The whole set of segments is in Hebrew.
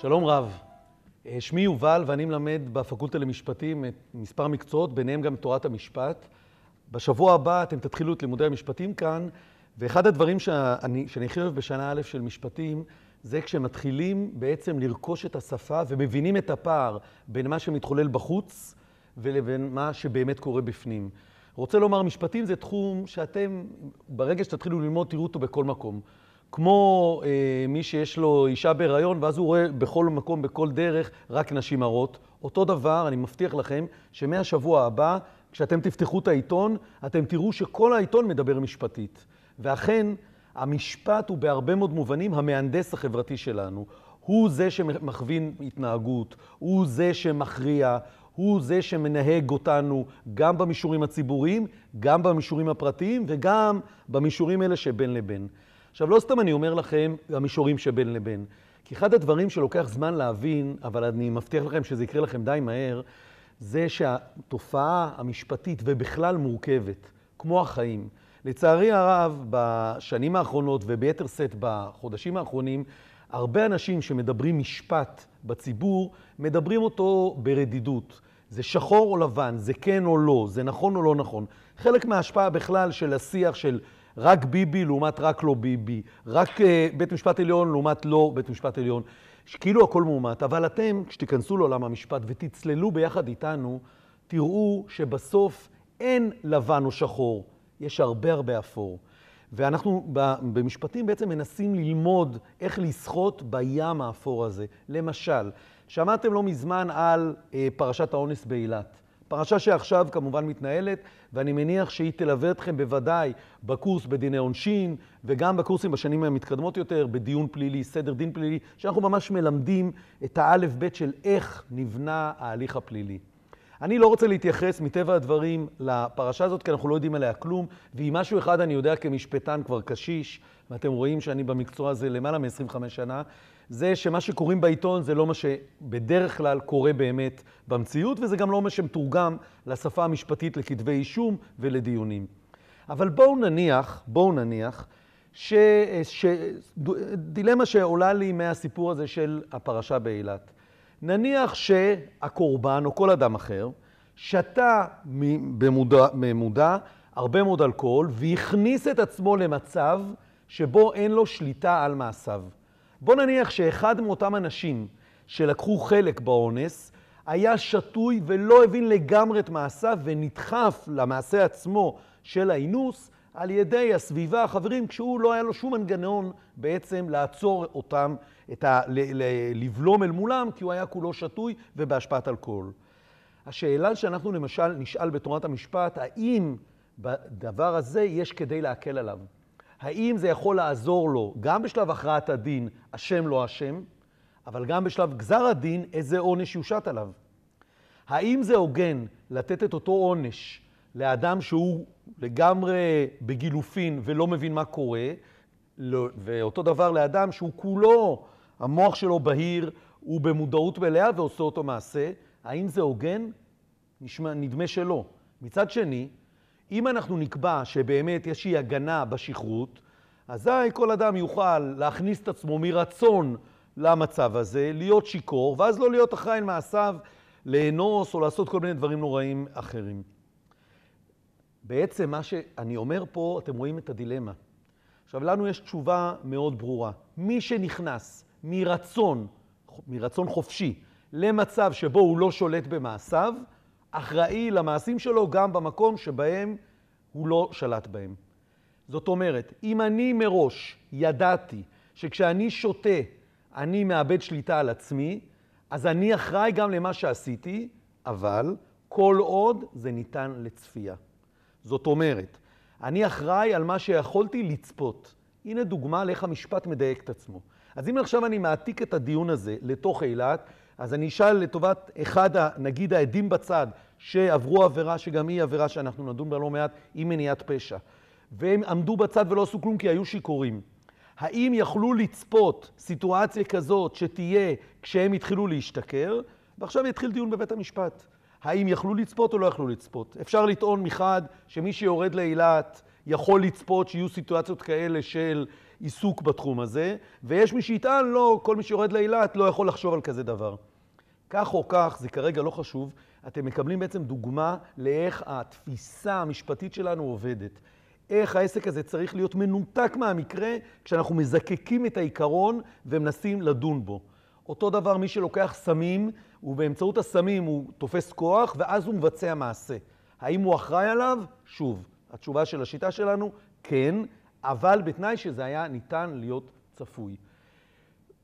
שלום רב. אה, שמי יובל ואני מלמד בפקולטה למשפטים את מספר מקצועות, ביניהם גם תורת המשפט. בשבוע הבא אתם תתחילו את לימודי המשפטים כאן, ואחד הדברים שאני, שאני הכי אוהב בשנה א' של משפטים, זה כשמתחילים בעצם לרכוש את השפה ומבינים את הפער בין מה שמתחולל בחוץ ולבין מה שבאמת קורה בפנים. רוצה לומר, משפטים זה תחום שאתם, ברגע שתתחילו ללמוד, תראו אותו בכל מקום. כמו אה, מי שיש לו אישה בהיריון, ואז הוא רואה בכל מקום, בכל דרך, רק נשים הרות. אותו דבר, אני מבטיח לכם, שמהשבוע הבא, כשאתם תפתחו את העיתון, אתם תראו שכל העיתון מדבר משפטית. ואכן, המשפט הוא בהרבה מאוד מובנים המהנדס החברתי שלנו. הוא זה שמכווין התנהגות, הוא זה שמכריע, הוא זה שמנהג אותנו גם במישורים הציבוריים, גם במישורים הפרטיים וגם במישורים אלה שבין לבין. עכשיו, לא סתם אני אומר לכם, המישורים שבין לבין. כי אחד הדברים שלוקח זמן להבין, אבל אני מבטיח לכם שזה יקרה לכם די מהר, זה שהתופעה המשפטית ובכלל מורכבת, כמו החיים. לצערי הרב, בשנים האחרונות וביתר שאת בחודשים האחרונים, הרבה אנשים שמדברים משפט בציבור, מדברים אותו ברדידות. זה שחור או לבן, זה כן או לא, זה נכון או לא נכון. חלק מההשפעה בכלל של השיח של רק ביבי לעומת רק לא ביבי, רק uh, בית משפט עליון לעומת לא בית משפט עליון. כאילו הכל מאומת, אבל אתם, כשתיכנסו לעולם המשפט ותצללו ביחד איתנו, תראו שבסוף אין לבן או שחור, יש הרבה הרבה אפור. ואנחנו במשפטים בעצם מנסים ללמוד איך לשחות בים האפור הזה. למשל, שמעתם לא מזמן על אה, פרשת האונס באילת. פרשה שעכשיו כמובן מתנהלת, ואני מניח שהיא תלווה אתכם בוודאי בקורס בדיני עונשין, וגם בקורסים בשנים המתקדמות יותר, בדיון פלילי, סדר דין פלילי, שאנחנו ממש מלמדים את האלף-בית של איך נבנה ההליך הפלילי. אני לא רוצה להתייחס מטבע הדברים לפרשה הזאת, כי אנחנו לא יודעים עליה כלום, ואם משהו אחד אני יודע כמשפטן כבר קשיש, ואתם רואים שאני במקצוע הזה למעלה מ-25 שנה, זה שמה שקוראים בעיתון זה לא מה שבדרך כלל קורה באמת במציאות, וזה גם לא מה שמתורגם לשפה המשפטית לכתבי אישום ולדיונים. אבל בואו נניח, בואו נניח, ש... ש... דילמה שעולה לי מהסיפור הזה של הפרשה באילת. נניח שהקורבן, או כל אדם אחר, שתה במודע, במודע הרבה מאוד אלכוהול והכניס את עצמו למצב שבו אין לו שליטה על מעשיו. בוא נניח שאחד מאותם אנשים שלקחו חלק באונס, היה שתוי ולא הבין לגמרי את מעשיו ונדחף למעשה עצמו של האינוס על ידי הסביבה, החברים, כשהוא לא היה לו שום מנגנון בעצם לעצור אותם, ה, ל, ל, לבלום אל מולם, כי הוא היה כולו שתוי ובהשפעת אלכוהול. השאלה שאנחנו למשל נשאל בתורת המשפט, האם בדבר הזה יש כדי להקל עליו? האם זה יכול לעזור לו גם בשלב הכרעת הדין, אשם לא אשם, אבל גם בשלב גזר הדין, איזה עונש יושת עליו? האם זה הוגן לתת את אותו עונש לאדם שהוא לגמרי בגילופין ולא מבין מה קורה, לא, ואותו דבר לאדם שהוא כולו, המוח שלו בהיר, הוא במודעות מלאה ועושה אותו מעשה, האם זה הוגן? נשמע, נדמה שלא. מצד שני, אם אנחנו נקבע שבאמת יש אי הגנה בשכרות, אזי כל אדם יוכל להכניס את עצמו מרצון למצב הזה, להיות שיכור, ואז לא להיות אחראי עם מעשיו, לאנוס או לעשות כל מיני דברים נוראים אחרים. בעצם מה שאני אומר פה, אתם רואים את הדילמה. עכשיו, לנו יש תשובה מאוד ברורה. מי שנכנס מרצון, מרצון חופשי, למצב שבו הוא לא שולט במעשיו, אחראי למעשים שלו גם במקום שבהם הוא לא שלט בהם. זאת אומרת, אם אני מראש ידעתי שכשאני שותה אני מאבד שליטה על עצמי, אז אני אחראי גם למה שעשיתי, אבל כל עוד זה ניתן לצפייה. זאת אומרת, אני אחראי על מה שיכולתי לצפות. הנה דוגמה לאיך המשפט מדייק את עצמו. אז אם עכשיו אני מעתיק את הדיון הזה לתוך אילת, אז אני אשאל לטובת אחד, נגיד העדים בצד, שעברו עבירה, שגם היא עבירה שאנחנו נדון בה לא מעט, היא מניעת פשע. והם עמדו בצד ולא עשו כלום כי היו שיכורים. האם יכלו לצפות סיטואציה כזאת שתהיה כשהם התחילו להשתכר? ועכשיו יתחיל דיון בבית המשפט. האם יכלו לצפות או לא יכלו לצפות? אפשר לטעון מחד שמי שיורד לאילת יכול לצפות שיהיו סיטואציות כאלה של עיסוק בתחום הזה, ויש מי שיטען, לא, כל מי שיורד לאילת לא יכול לחשוב על כזה דבר. כך או כך, זה כרגע לא חשוב, אתם מקבלים בעצם דוגמה לאיך התפיסה המשפטית שלנו עובדת. איך העסק הזה צריך להיות מנותק מהמקרה כשאנחנו מזקקים את העיקרון ומנסים לדון בו. אותו דבר מי שלוקח סמים, ובאמצעות הסמים הוא תופס כוח ואז הוא מבצע מעשה. האם הוא אחראי עליו? שוב, התשובה של השיטה שלנו, כן, אבל בתנאי שזה היה ניתן להיות צפוי.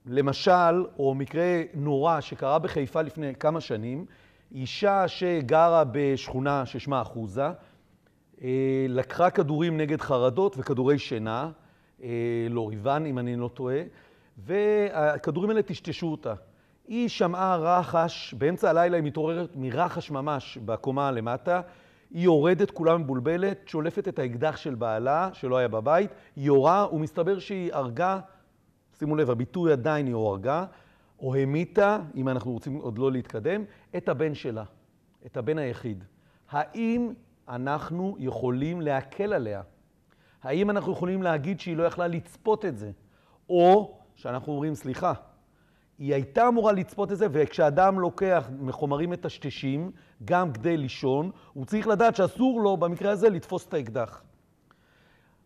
למשל, או מקרה נורא שקרה בחיפה לפני כמה שנים, אישה שגרה בשכונה ששמה אחוזה, אה, לקחה כדורים נגד חרדות וכדורי שינה, אה, לוריבן אם אני לא טועה, והכדורים האלה טשטשו אותה. היא שמעה רחש, באמצע הלילה היא מתעוררת מרחש ממש בקומה למטה, היא יורדת, כולה מבולבלת, שולפת את האקדח של בעלה, שלא היה בבית, היא יורה, ומסתבר שהיא הרגה שימו לב, הביטוי עדיין היא הורגה, או המיתה, אם אנחנו רוצים עוד לא להתקדם, את הבן שלה, את הבן היחיד. האם אנחנו יכולים להקל עליה? האם אנחנו יכולים להגיד שהיא לא יכלה לצפות את זה? או שאנחנו אומרים, סליחה, היא הייתה אמורה לצפות את זה, וכשאדם לוקח מחומרים מטשטשים, גם כדי לישון, הוא צריך לדעת שאסור לו במקרה הזה לתפוס את האקדח.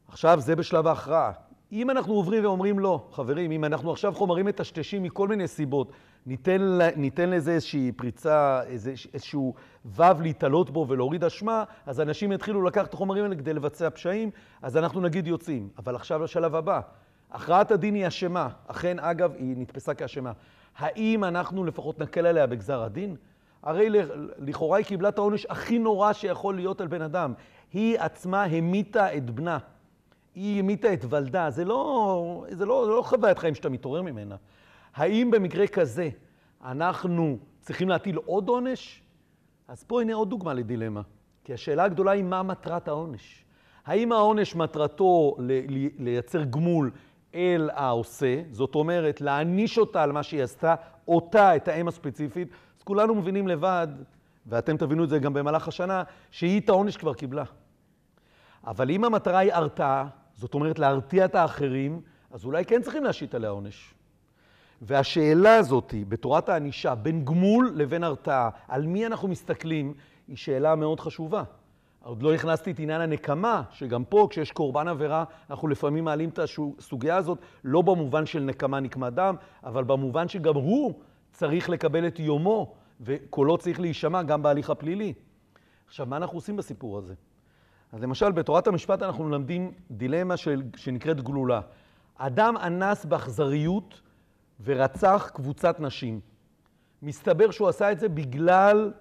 עכשיו, זה בשלב ההכרעה. אם אנחנו עוברים ואומרים לא, חברים, אם אנחנו עכשיו חומרים מטשטשים מכל מיני סיבות, ניתן, ניתן לזה איזושהי פריצה, איזה, איזשהו וו להתעלות בו ולהוריד אשמה, אז אנשים יתחילו לקחת את החומרים האלה כדי לבצע פשעים, אז אנחנו נגיד יוצאים. אבל עכשיו לשלב הבא. הכרעת הדין היא אשמה, אכן, אגב, היא נתפסה כאשמה. האם אנחנו לפחות נקל עליה בגזר הדין? הרי לכאורה היא קיבלה את העונש הכי נורא שיכול להיות על בן אדם. היא עצמה המיתה את בנה. היא המיתה את ולדה, זה לא, זה לא, זה לא חוויית חיים שאתה מתעורר ממנה. האם במקרה כזה אנחנו צריכים להטיל עוד עונש? אז פה הנה עוד דוגמה לדילמה. כי השאלה הגדולה היא מה מטרת העונש. האם העונש מטרתו לייצר גמול אל העושה, זאת אומרת להעניש אותה על מה שהיא עשתה, אותה, את האם הספציפית, אז כולנו מבינים לבד, ואתם תבינו את זה גם במהלך השנה, שהיא את העונש כבר קיבלה. אבל אם המטרה היא הרתעה, זאת אומרת להרתיע את האחרים, אז אולי כן צריכים להשית עליה עונש. והשאלה הזאת בתורת הענישה, בין גמול לבין הרתעה, על מי אנחנו מסתכלים, היא שאלה מאוד חשובה. עוד לא הכנסתי את עניין הנקמה, שגם פה, כשיש קורבן עבירה, אנחנו לפעמים מעלים את הסוגיה הזאת, לא במובן של נקמה נקמת דם, אבל במובן שגם הוא צריך לקבל את יומו, וקולו צריך להישמע גם בהליך הפלילי. עכשיו, מה אנחנו עושים בסיפור הזה? אז למשל, בתורת המשפט אנחנו מלמדים דילמה של, שנקראת גלולה. אדם אנס באכזריות ורצח קבוצת נשים. מסתבר שהוא עשה את זה בגלל,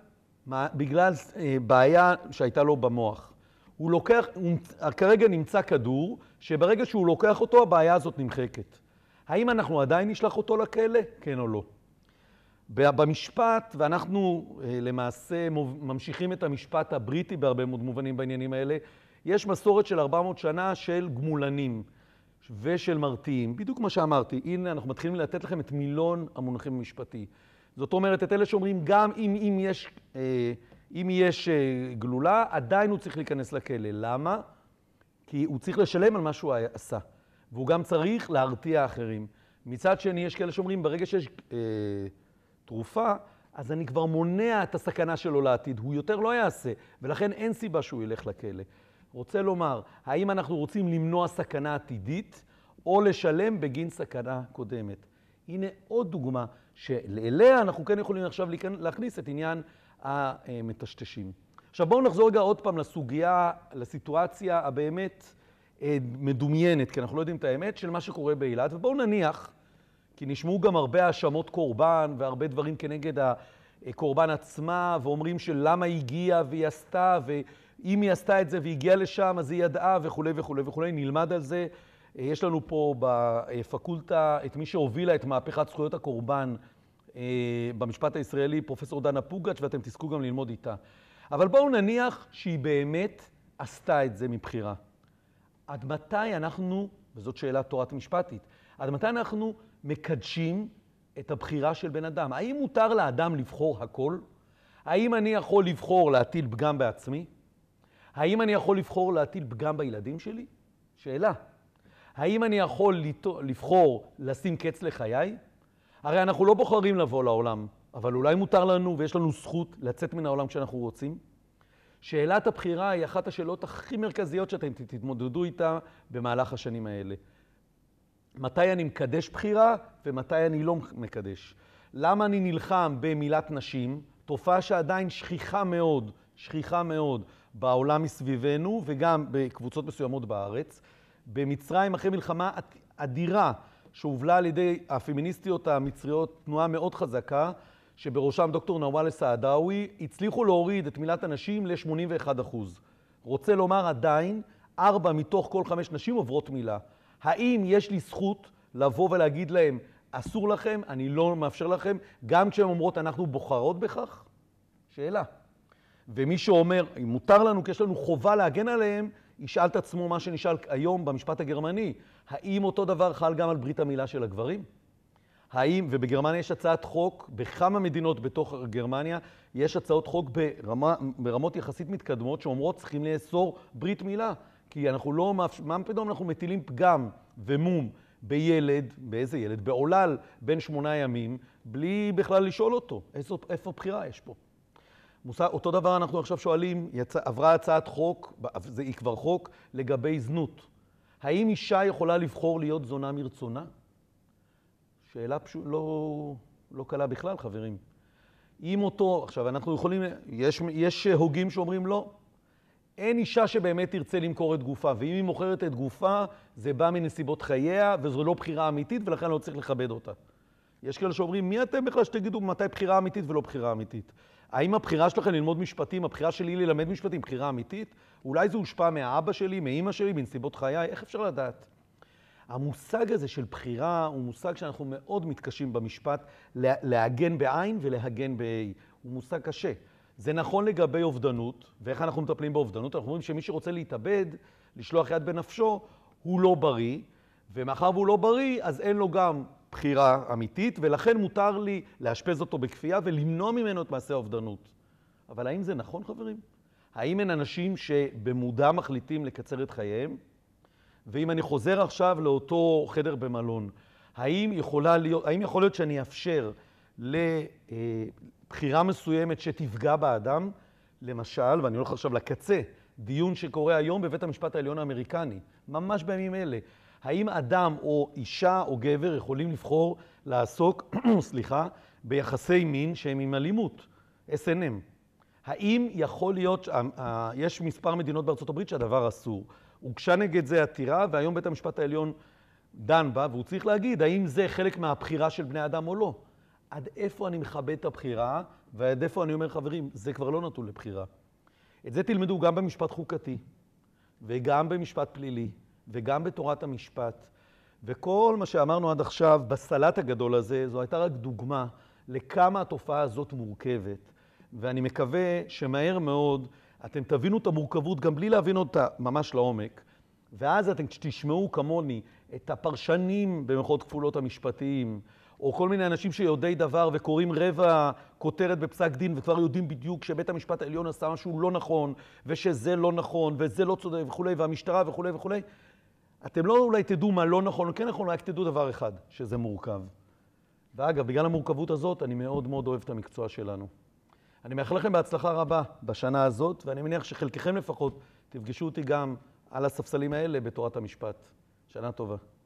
בגלל אה, בעיה שהייתה לו במוח. הוא לוקח, הוא, כרגע נמצא כדור, שברגע שהוא לוקח אותו, הבעיה הזאת נמחקת. האם אנחנו עדיין נשלח אותו לכלא? כן או לא. במשפט, ואנחנו אה, למעשה ממשיכים את המשפט הבריטי בהרבה מאוד מובנים בעניינים האלה, יש מסורת של 400 שנה של גמולנים ושל מרתיעים. בדיוק מה שאמרתי, הנה אנחנו מתחילים לתת לכם את מילון המונחים המשפטי. זאת אומרת, את אלה שאומרים גם אם, אם יש, אה, אם יש אה, גלולה, עדיין הוא צריך להיכנס לכלא. למה? כי הוא צריך לשלם על מה שהוא עשה, והוא גם צריך להרתיע אחרים. מצד שני, יש כאלה שאומרים, ברגע שיש... אה, תרופה, אז אני כבר מונע את הסכנה שלו לעתיד. הוא יותר לא יעשה, ולכן אין סיבה שהוא ילך לכלא. רוצה לומר, האם אנחנו רוצים למנוע סכנה עתידית, או לשלם בגין סכנה קודמת? הנה עוד דוגמה שאליה אנחנו כן יכולים עכשיו להכניס את עניין המטשטשים. עכשיו בואו נחזור רגע עוד פעם לסוגיה, לסיטואציה הבאמת אה, מדומיינת, כי אנחנו לא יודעים את האמת, של מה שקורה באילת, ובואו נניח כי נשמעו גם הרבה האשמות קורבן והרבה דברים כנגד הקורבן עצמה, ואומרים שלמה היא הגיעה והיא עשתה, ואם היא עשתה את זה והגיעה לשם, אז היא ידעה וכולי וכולי וכולי. נלמד על זה. יש לנו פה בפקולטה את מי שהובילה את מהפכת זכויות הקורבן אה, במשפט הישראלי, פרופסור דנה פוגץ', ואתם תזכו גם ללמוד איתה. אבל בואו נניח שהיא באמת עשתה את זה מבחירה. עד מתי אנחנו, וזאת שאלה תורת משפטית, עד מתי אנחנו מקדשים את הבחירה של בן אדם. האם מותר לאדם לבחור הכל? האם אני יכול לבחור להטיל פגם בעצמי? האם אני יכול לבחור להטיל פגם בילדים שלי? שאלה. האם אני יכול לבחור לשים קץ לחיי? הרי אנחנו לא בוחרים לבוא לעולם, אבל אולי מותר לנו ויש לנו זכות לצאת מן העולם כשאנחנו רוצים? שאלת הבחירה היא אחת השאלות הכי מרכזיות שאתם תתמודדו איתה במהלך השנים האלה. מתי אני מקדש בחירה ומתי אני לא מקדש. למה אני נלחם במילת נשים? תופעה שעדיין שכיחה מאוד, שכיחה מאוד בעולם מסביבנו וגם בקבוצות מסוימות בארץ. במצרים אחרי מלחמה אדירה שהובלה על ידי הפמיניסטיות המצריות, תנועה מאוד חזקה, שבראשם דוקטור נוואל סעדאווי, הצליחו להוריד את מילת הנשים ל-81%. רוצה לומר עדיין, ארבע מתוך כל חמש נשים עוברות מילה. האם יש לי זכות לבוא ולהגיד להם, אסור לכם, אני לא מאפשר לכם, גם כשהן אומרות, אנחנו בוחרות בכך? שאלה. ומי שאומר, אם מותר לנו כי יש לנו חובה להגן עליהם, ישאל את עצמו מה שנשאל היום במשפט הגרמני, האם אותו דבר חל גם על ברית המילה של הגברים? האם, ובגרמניה יש הצעת חוק, בכמה מדינות בתוך גרמניה יש הצעות חוק ברמה, ברמות יחסית מתקדמות שאומרות צריכים לאסור ברית מילה. כי אנחנו לא, מה פתאום אנחנו מטילים פגם ומום בילד, באיזה ילד? בעולל בן שמונה ימים, בלי בכלל לשאול אותו איזו, איפה בחירה יש פה. מוס, אותו דבר אנחנו עכשיו שואלים, יצא, עברה הצעת חוק, זה, היא כבר חוק, לגבי זנות. האם אישה יכולה לבחור להיות זונה מרצונה? שאלה פשוט לא, לא קלה בכלל, חברים. אם אותו, עכשיו אנחנו יכולים, יש, יש הוגים שאומרים לא, אין אישה שבאמת תרצה למכור את גופה, ואם היא מוכרת את גופה, זה בא מנסיבות חייה, וזו לא בחירה אמיתית, ולכן לא צריך לכבד אותה. יש כאלה שאומרים, מי אתם בכלל שתגידו מתי בחירה אמיתית ולא בחירה אמיתית? האם הבחירה שלכם ללמוד משפטים, הבחירה שלי ללמד משפטים, בחירה אמיתית? אולי זה הושפע מהאבא שלי, מאימא שלי, מנסיבות חיי? איך אפשר לדעת? המושג הזה של בחירה הוא מושג שאנחנו מאוד מתקשים במשפט, להגן בעין ולהגן ב הוא מושג קשה. זה נכון לגבי אובדנות, ואיך אנחנו מטפלים באובדנות? אנחנו אומרים שמי שרוצה להתאבד, לשלוח יד בנפשו, הוא לא בריא, ומאחר והוא לא בריא, אז אין לו גם בחירה אמיתית, ולכן מותר לי לאשפז אותו בכפייה ולמנוע ממנו את מעשה האובדנות. אבל האם זה נכון, חברים? האם אין אנשים שבמודע מחליטים לקצר את חייהם? ואם אני חוזר עכשיו לאותו חדר במלון, האם, להיות, האם יכול להיות שאני אאפשר ל, אה, בחירה מסוימת שתפגע באדם, למשל, ואני הולך עכשיו לקצה, דיון שקורה היום בבית המשפט העליון האמריקני, ממש בימים אלה. האם אדם או אישה או גבר יכולים לבחור לעסוק, סליחה, ביחסי מין שהם עם אלימות, S&M? האם יכול להיות, אה, אה, יש מספר מדינות בארצות הברית שהדבר אסור. הוגשה נגד זה עתירה, והיום בית המשפט העליון דן בה, והוא צריך להגיד האם זה חלק מהבחירה של בני אדם או לא. עד איפה אני מכבד את הבחירה, ועד איפה אני אומר, חברים, זה כבר לא נתון לבחירה. את זה תלמדו גם במשפט חוקתי, וגם במשפט פלילי, וגם בתורת המשפט. וכל מה שאמרנו עד עכשיו בסלט הגדול הזה, זו הייתה רק דוגמה לכמה התופעה הזאת מורכבת. ואני מקווה שמהר מאוד אתם תבינו את המורכבות גם בלי להבין אותה ממש לעומק. ואז אתם תשמעו כמוני את הפרשנים, במירכאות כפולות המשפטיים, או כל מיני אנשים שיודעי דבר וקוראים רבע כותרת בפסק דין וכבר יודעים בדיוק שבית המשפט העליון עשה משהו לא נכון, ושזה לא נכון, וזה לא צודק וכולי, והמשטרה וכולי וכולי. אתם לא אולי תדעו מה לא נכון או כן נכון, רק תדעו דבר אחד, שזה מורכב. ואגב, בגלל המורכבות הזאת, אני מאוד מאוד אוהב את המקצוע שלנו. אני מאחל לכם בהצלחה רבה בשנה הזאת, ואני מניח שחלקכם לפחות תפגשו אותי גם על הספסלים האלה בתורת המשפט. שנה טובה.